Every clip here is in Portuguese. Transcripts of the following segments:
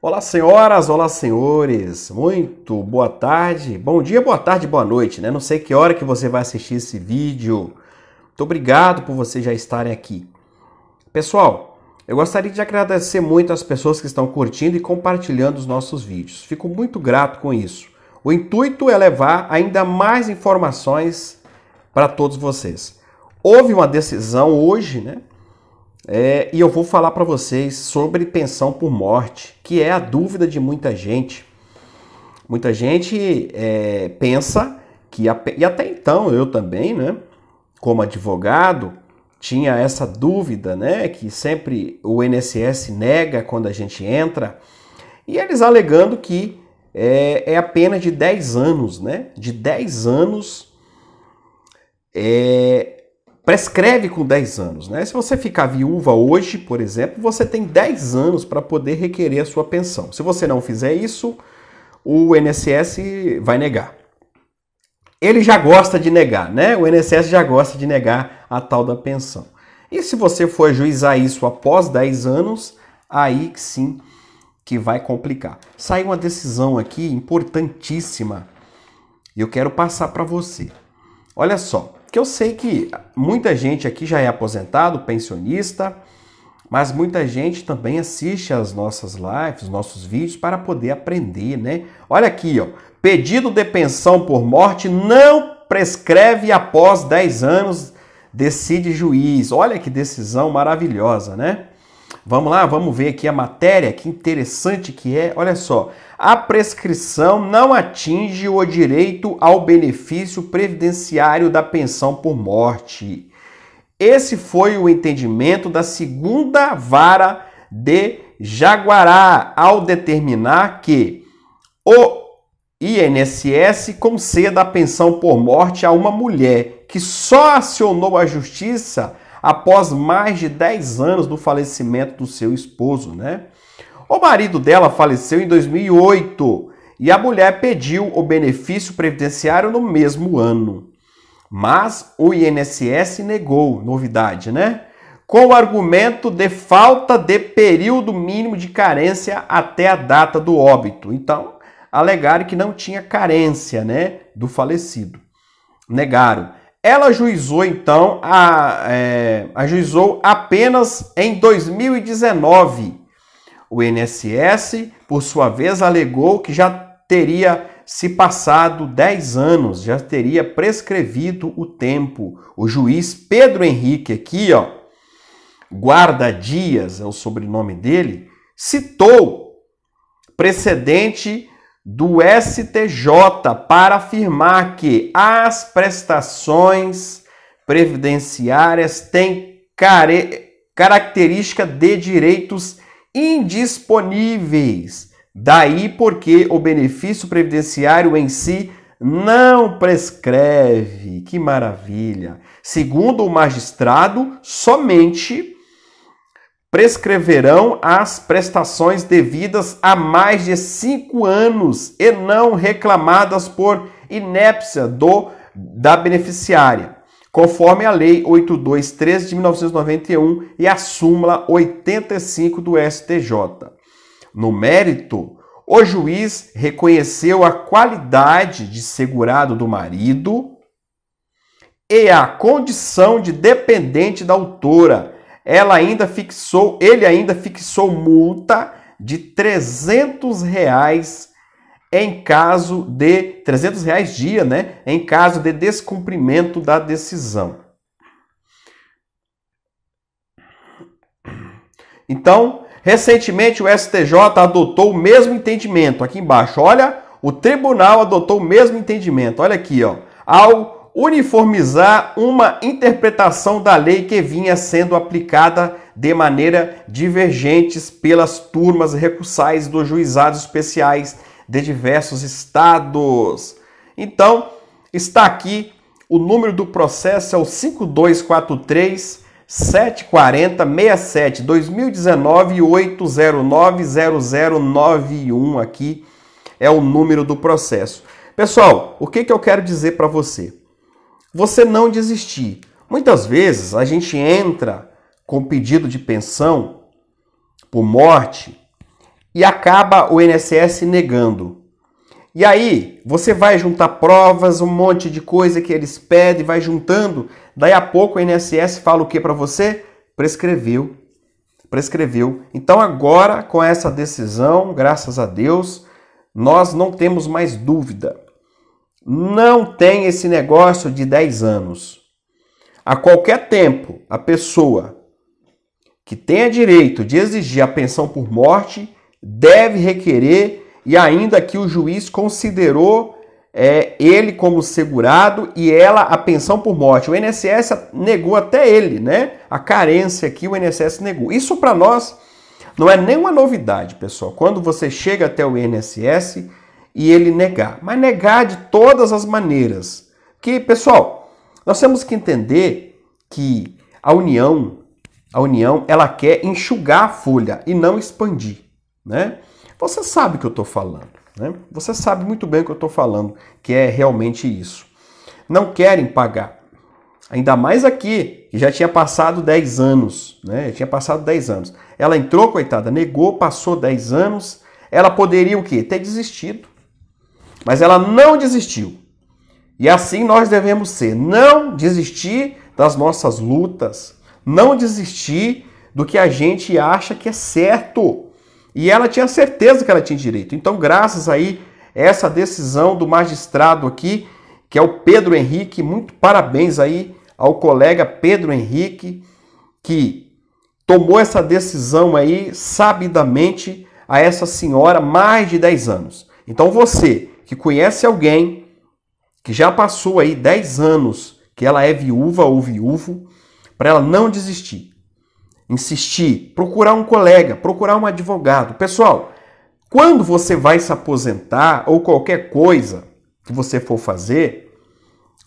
Olá, senhoras, olá, senhores. Muito boa tarde, bom dia, boa tarde, boa noite, né? Não sei que hora que você vai assistir esse vídeo. Muito obrigado por vocês já estarem aqui. Pessoal, eu gostaria de agradecer muito às pessoas que estão curtindo e compartilhando os nossos vídeos. Fico muito grato com isso. O intuito é levar ainda mais informações para todos vocês. Houve uma decisão hoje, né? É, e eu vou falar para vocês sobre pensão por morte, que é a dúvida de muita gente. Muita gente é, pensa que, a, e até então eu também, né, como advogado, tinha essa dúvida, né, que sempre o INSS nega quando a gente entra, e eles alegando que é, é a pena de 10 anos, né, de 10 anos é, prescreve com 10 anos. Né? Se você ficar viúva hoje, por exemplo, você tem 10 anos para poder requerer a sua pensão. Se você não fizer isso, o INSS vai negar. Ele já gosta de negar, né? O INSS já gosta de negar a tal da pensão. E se você for ajuizar isso após 10 anos, aí sim que vai complicar. Saiu uma decisão aqui importantíssima e eu quero passar para você. Olha só, que eu sei que muita gente aqui já é aposentado, pensionista, mas muita gente também assiste as nossas lives, nossos vídeos para poder aprender, né? Olha aqui, ó. Pedido de pensão por morte não prescreve após 10 anos, decide juiz. Olha que decisão maravilhosa, né? Vamos lá, vamos ver aqui a matéria, que interessante que é. Olha só, a prescrição não atinge o direito ao benefício previdenciário da pensão por morte. Esse foi o entendimento da segunda vara de Jaguará ao determinar que o INSS conceda a pensão por morte a uma mulher que só acionou a justiça após mais de 10 anos do falecimento do seu esposo, né? O marido dela faleceu em 2008 e a mulher pediu o benefício previdenciário no mesmo ano. Mas o INSS negou, novidade, né? Com o argumento de falta de período mínimo de carência até a data do óbito. Então, alegaram que não tinha carência, né, do falecido. Negaram ela juizou então, a, é, ajuizou apenas em 2019. O INSS, por sua vez, alegou que já teria se passado 10 anos, já teria prescrevido o tempo. O juiz Pedro Henrique aqui, ó, Guarda Dias é o sobrenome dele, citou precedente do STJ para afirmar que as prestações previdenciárias têm característica de direitos indisponíveis. Daí porque o benefício previdenciário em si não prescreve. Que maravilha! Segundo o magistrado, somente prescreverão as prestações devidas há mais de cinco anos e não reclamadas por inépcia do, da beneficiária, conforme a Lei 823 de 1991 e a súmula 85 do STJ. No mérito, o juiz reconheceu a qualidade de segurado do marido e a condição de dependente da autora ela ainda fixou, ele ainda fixou multa de 300 reais em caso de 300 reais dia, né? Em caso de descumprimento da decisão. Então, recentemente o STJ adotou o mesmo entendimento aqui embaixo. Olha, o tribunal adotou o mesmo entendimento. Olha aqui, ó. Ao uniformizar uma interpretação da lei que vinha sendo aplicada de maneira divergentes pelas turmas recursais dos juizados especiais de diversos estados. Então, está aqui o número do processo é o 5243 740 67 2019 809 aqui é o número do processo. Pessoal, o que, que eu quero dizer para você? você não desistir. Muitas vezes a gente entra com pedido de pensão por morte e acaba o INSS negando. E aí você vai juntar provas, um monte de coisa que eles pedem, vai juntando. Daí a pouco o INSS fala o que para você? Prescreveu. Prescreveu. Então agora com essa decisão, graças a Deus, nós não temos mais dúvida. Não tem esse negócio de 10 anos. A qualquer tempo, a pessoa que tenha direito de exigir a pensão por morte deve requerer, e ainda que o juiz considerou é, ele como segurado e ela a pensão por morte. O INSS negou até ele, né? A carência que o INSS negou. Isso para nós não é nenhuma novidade, pessoal. Quando você chega até o INSS e ele negar. Mas negar de todas as maneiras. Que, pessoal, nós temos que entender que a união, a união, ela quer enxugar a folha e não expandir, né? Você sabe o que eu estou falando, né? Você sabe muito bem o que eu estou falando, que é realmente isso. Não querem pagar. Ainda mais aqui, que já tinha passado 10 anos, né? Já tinha passado 10 anos. Ela entrou, coitada, negou, passou 10 anos. Ela poderia o quê? Ter desistido. Mas ela não desistiu. E assim nós devemos ser: não desistir das nossas lutas, não desistir do que a gente acha que é certo. E ela tinha certeza que ela tinha direito. Então, graças aí a essa decisão do magistrado aqui, que é o Pedro Henrique, muito parabéns aí ao colega Pedro Henrique, que tomou essa decisão aí sabidamente a essa senhora mais de 10 anos. Então você que conhece alguém que já passou aí 10 anos que ela é viúva ou viúvo, para ela não desistir. Insistir, procurar um colega, procurar um advogado. Pessoal, quando você vai se aposentar ou qualquer coisa que você for fazer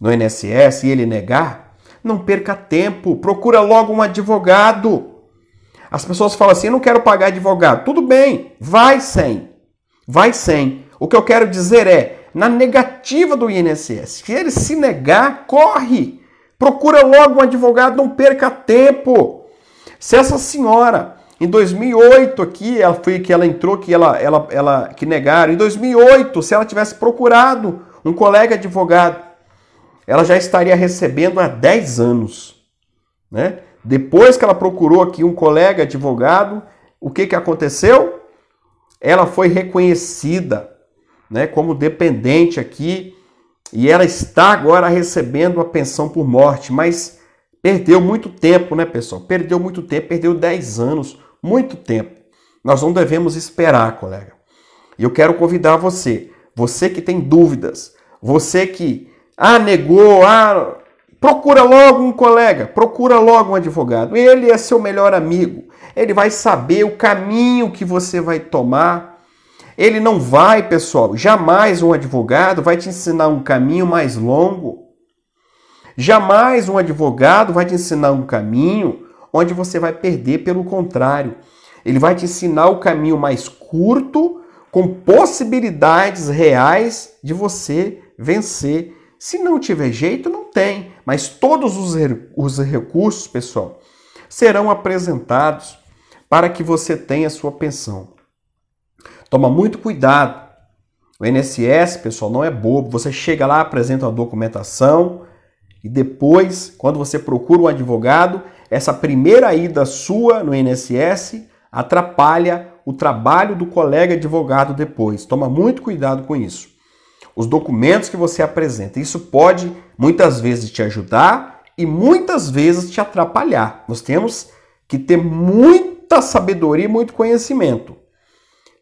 no INSS e ele negar, não perca tempo, procura logo um advogado. As pessoas falam assim: eu não quero pagar advogado. Tudo bem, vai sem. Vai sem. O que eu quero dizer é, na negativa do INSS, se ele se negar, corre. Procura logo um advogado, não perca tempo. Se essa senhora em 2008 aqui, ela foi que ela entrou, que ela, ela, ela que negaram. Em 2008, se ela tivesse procurado um colega advogado, ela já estaria recebendo há 10 anos, né? Depois que ela procurou aqui um colega advogado, o que que aconteceu? Ela foi reconhecida né, como dependente aqui e ela está agora recebendo a pensão por morte, mas perdeu muito tempo, né, pessoal? Perdeu muito tempo, perdeu 10 anos, muito tempo. Nós não devemos esperar, colega. E eu quero convidar você, você que tem dúvidas, você que ah, negou, ah, procura logo um colega, procura logo um advogado. Ele é seu melhor amigo. Ele vai saber o caminho que você vai tomar ele não vai, pessoal, jamais um advogado vai te ensinar um caminho mais longo. Jamais um advogado vai te ensinar um caminho onde você vai perder, pelo contrário. Ele vai te ensinar o caminho mais curto, com possibilidades reais de você vencer. Se não tiver jeito, não tem, mas todos os, os recursos, pessoal, serão apresentados para que você tenha sua pensão. Toma muito cuidado. O INSS, pessoal, não é bobo. Você chega lá, apresenta uma documentação e depois, quando você procura um advogado, essa primeira ida sua no INSS atrapalha o trabalho do colega advogado depois. Toma muito cuidado com isso. Os documentos que você apresenta, isso pode muitas vezes te ajudar e muitas vezes te atrapalhar. Nós temos que ter muita sabedoria e muito conhecimento.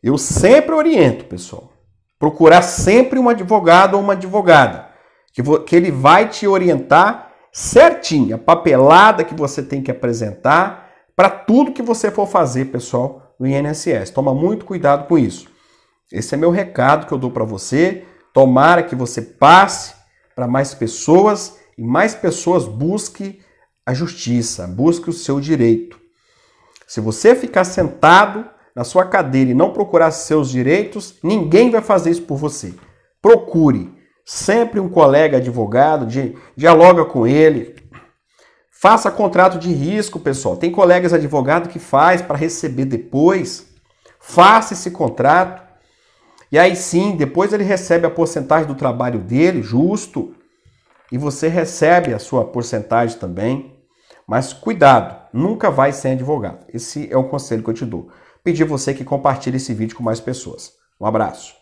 Eu sempre oriento, pessoal. Procurar sempre um advogado ou uma advogada, que, que ele vai te orientar certinho, a papelada que você tem que apresentar para tudo que você for fazer, pessoal, no INSS. Toma muito cuidado com isso. Esse é meu recado que eu dou para você. Tomara que você passe para mais pessoas e mais pessoas busque a justiça, busque o seu direito. Se você ficar sentado, na sua cadeira e não procurar seus direitos, ninguém vai fazer isso por você. Procure sempre um colega advogado, de, dialoga com ele, faça contrato de risco, pessoal. Tem colegas advogados que faz para receber depois. Faça esse contrato. E aí sim, depois ele recebe a porcentagem do trabalho dele, justo, e você recebe a sua porcentagem também. Mas cuidado, nunca vai sem advogado. Esse é o conselho que eu te dou pedir você que compartilhe esse vídeo com mais pessoas. Um abraço.